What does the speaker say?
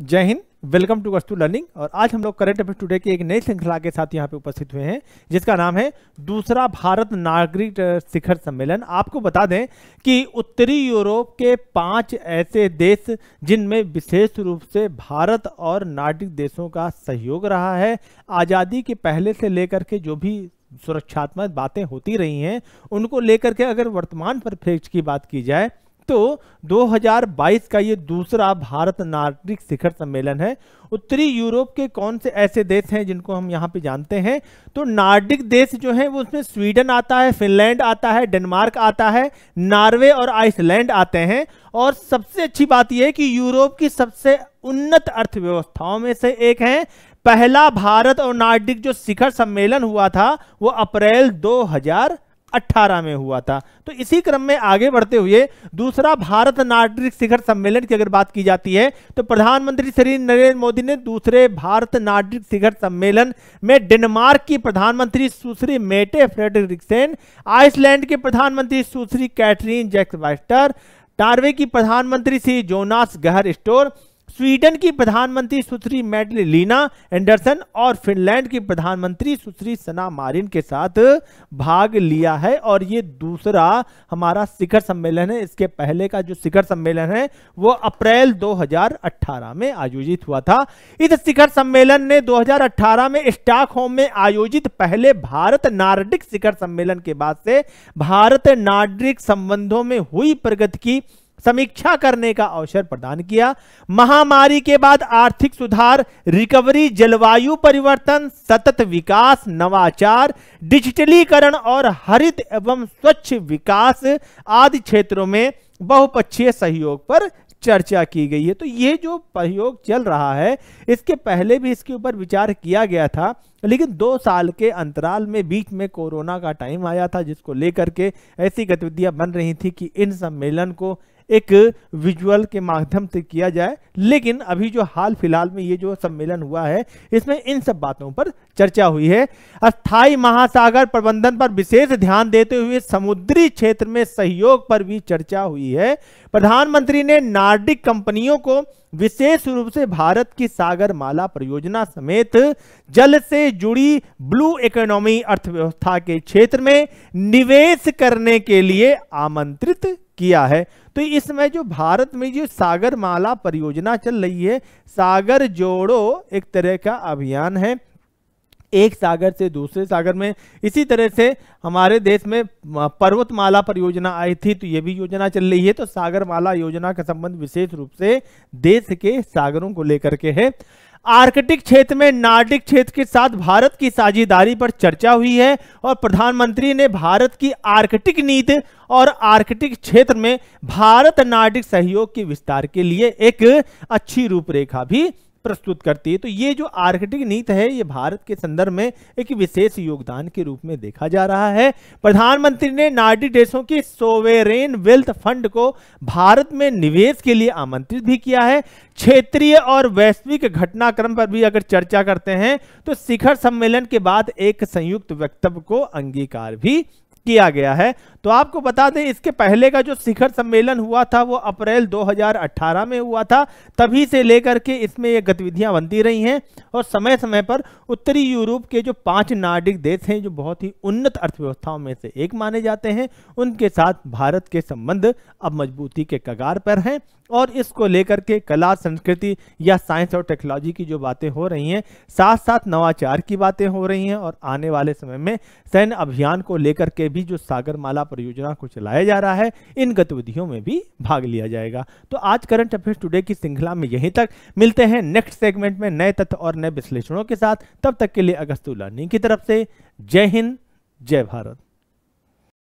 जय हिंद welcome to Vastu learning और आज हम लोग करंट अफेयर टुडे की एक नई श्रृंखला के साथ यहाँ पे उपस्थित हुए हैं जिसका नाम है दूसरा भारत नागरिक शिखर सम्मेलन आपको बता दें कि उत्तरी यूरोप के पांच ऐसे देश जिनमें विशेष रूप से भारत और नागरिक देशों का सहयोग रहा है आज़ादी के पहले से लेकर के जो भी सुरक्षात्मक बातें होती रही हैं उनको लेकर के अगर वर्तमान परिप्रेक्ष्य की बात की जाए तो 2022 का ये दूसरा भारत नागरिक शिखर सम्मेलन है उत्तरी यूरोप के कौन से ऐसे देश हैं जिनको हम यहाँ पे जानते हैं तो नार्डिक देश जो हैं वो उसमें स्वीडन आता है फिनलैंड आता है डेनमार्क आता है नॉर्वे और आइसलैंड आते हैं और सबसे अच्छी बात यह है कि यूरोप की सबसे उन्नत अर्थव्यवस्थाओं में से एक है पहला भारत और नार्डिक जो शिखर सम्मेलन हुआ था वो अप्रैल 2000 18 में हुआ था तो इसी क्रम में आगे बढ़ते हुए दूसरा भारत नागरिक शिखर सम्मेलन की अगर बात की जाती है तो प्रधानमंत्री श्री नरेंद्र मोदी ने दूसरे भारत नागरिक शिखर सम्मेलन में डेनमार्क की प्रधानमंत्री सुश्री मेटे फ्रेडरिक्सेन आइसलैंड के प्रधानमंत्री सुश्री कैटरीन जैक्सवाइस्टर नार्वे की प्रधानमंत्री Shri Jonas Gahr Store Sweden की प्रधानमंत्री सुश्री मेडली लीना एंडरसन और फिनलैंड की प्रधानमंत्री सुश्री सना मारिन के साथ भाग लिया है और ये दूसरा हमारा शिखर सम्मेलन है इसके पहले का जो शिखर सम्मेलन है वो अप्रैल 2018 में आयोजित हुआ था इस शिखर सम्मेलन ने 2018 में स्टॉकहोम में आयोजित पहले भारत नार्डिक शिखर सम्मेलन के बाद से भारत नार्डिक संबंधों में हुई प्रगति की समीक्षा करने का अवसर प्रदान किया महामारी के बाद आर्थिक सुधार रिकवरी जलवायु परिवर्तन सतत विकास नवाचार डिजिटलीकरण और हरित एवं स्वच्छ विकास आदि क्षेत्रों में बहुपक्षीय सहयोग पर चर्चा की गई है तो ये जो प्रयोग चल रहा है इसके पहले भी इसके ऊपर विचार किया गया था लेकिन दो साल के अंतराल में बीच में कोरोना का टाइम आया था जिसको लेकर के ऐसी गतिविधियां बन रही थी कि इन सम्मेलन को एक विजुअल के माध्यम से किया जाए लेकिन अभी जो हाल फिलहाल में ये जो सम्मेलन हुआ है इसमें इन सब बातों पर चर्चा हुई है अस्थाई महासागर प्रबंधन पर विशेष ध्यान देते हुए समुद्री क्षेत्र में सहयोग पर भी चर्चा हुई है प्रधानमंत्री ने नार्डिक कंपनियों को विशेष रूप से भारत की सागर माला परियोजना समेत जल से जुड़ी ब्लू इकोनॉमी अर्थव्यवस्था के क्षेत्र में निवेश करने के लिए आमंत्रित किया है तो इस समय जो भारत में जो सागर माला परियोजना चल रही है सागर जोड़ो एक तरह का अभियान है एक सागर से दूसरे सागर में इसी तरह से हमारे देश में पर्वतमाला परियोजना आई थी तो ये भी योजना चल रही है तो सागरमाला योजना का संबंध विशेष रूप से देश के सागरों को लेकर के है आर्कटिक क्षेत्र में नार्डिक क्षेत्र के साथ भारत की साझेदारी पर चर्चा हुई है और प्रधानमंत्री ने भारत की आर्कटिक नीति और आर्कटिक क्षेत्र में भारत नार्डिक सहयोग के विस्तार के लिए एक अच्छी रूपरेखा भी प्रस्तुत करती है तो ये जो आर्कटिक नीति है ये भारत के संदर्भ में एक विशेष योगदान के रूप में देखा जा रहा है प्रधानमंत्री ने नार्डी देशों के सोवेरेन वेल्थ फंड को भारत में निवेश के लिए आमंत्रित भी किया है क्षेत्रीय और वैश्विक घटनाक्रम पर भी अगर चर्चा करते हैं तो शिखर सम्मेलन के बाद एक संयुक्त वक्तव्य को अंगीकार भी किया गया है तो आपको बता दें इसके पहले का जो शिखर सम्मेलन हुआ था वो अप्रैल 2018 में हुआ था तभी से लेकर के इसमें ये गतिविधियां बनती रही हैं और समय समय पर उत्तरी यूरोप के जो पांच नार्डिक देश हैं जो बहुत ही उन्नत अर्थव्यवस्थाओं में से एक माने जाते हैं उनके साथ भारत के संबंध अब मजबूती के कगार पर हैं और इसको लेकर के कला संस्कृति या साइंस और टेक्नोलॉजी की जो बातें हो रही हैं साथ साथ नवाचार की बातें हो रही हैं और आने वाले समय में सैन्य अभियान को लेकर के भी जो सागरमाला परियोजना को चलाया जा रहा है इन गतिविधियों में भी भाग लिया जाएगा तो आज करंट अफेयर्स टुडे की श्रृंखला में यहीं तक मिलते हैं नेक्स्ट सेगमेंट में नए तथ्य और नए विश्लेषणों के साथ तब तक के लिए अगस्तुल्ला की तरफ से जय हिंद जय भारत